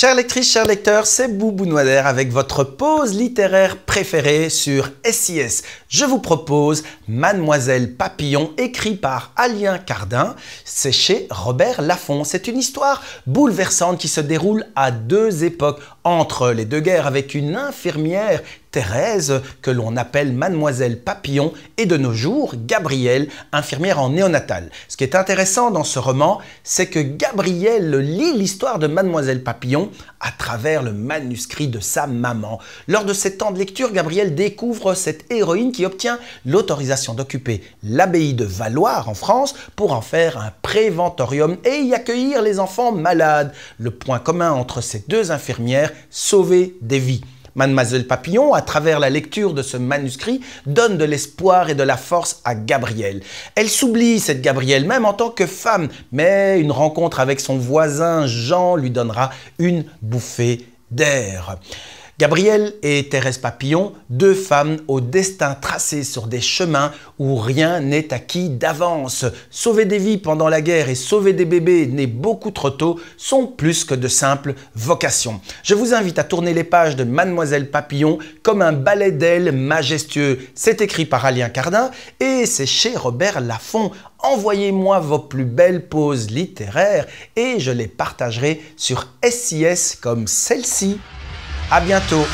Chères lectrices, chers lecteurs, c'est Boubou Noider avec votre pause littéraire préférée sur SIS. Je vous propose Mademoiselle Papillon, écrit par Alien Cardin. C'est chez Robert Laffont. C'est une histoire bouleversante qui se déroule à deux époques, entre les deux guerres avec une infirmière, Thérèse, que l'on appelle mademoiselle Papillon, et de nos jours, Gabrielle, infirmière en néonatal. Ce qui est intéressant dans ce roman, c'est que Gabrielle lit l'histoire de mademoiselle Papillon à travers le manuscrit de sa maman. Lors de ces temps de lecture, Gabrielle découvre cette héroïne qui obtient l'autorisation d'occuper l'abbaye de Valoir en France pour en faire un préventorium et y accueillir les enfants malades. Le point commun entre ces deux infirmières, sauver des vies. Mademoiselle Papillon, à travers la lecture de ce manuscrit, donne de l'espoir et de la force à Gabrielle. Elle s'oublie, cette Gabrielle, même en tant que femme, mais une rencontre avec son voisin Jean lui donnera une bouffée d'air. Gabrielle et Thérèse Papillon, deux femmes au destin tracé sur des chemins où rien n'est acquis d'avance. Sauver des vies pendant la guerre et sauver des bébés nés beaucoup trop tôt sont plus que de simples vocations. Je vous invite à tourner les pages de Mademoiselle Papillon comme un ballet d'ailes majestueux. C'est écrit par Alien Cardin et c'est chez Robert Laffont. Envoyez-moi vos plus belles poses littéraires et je les partagerai sur SIS comme celle-ci. À bientôt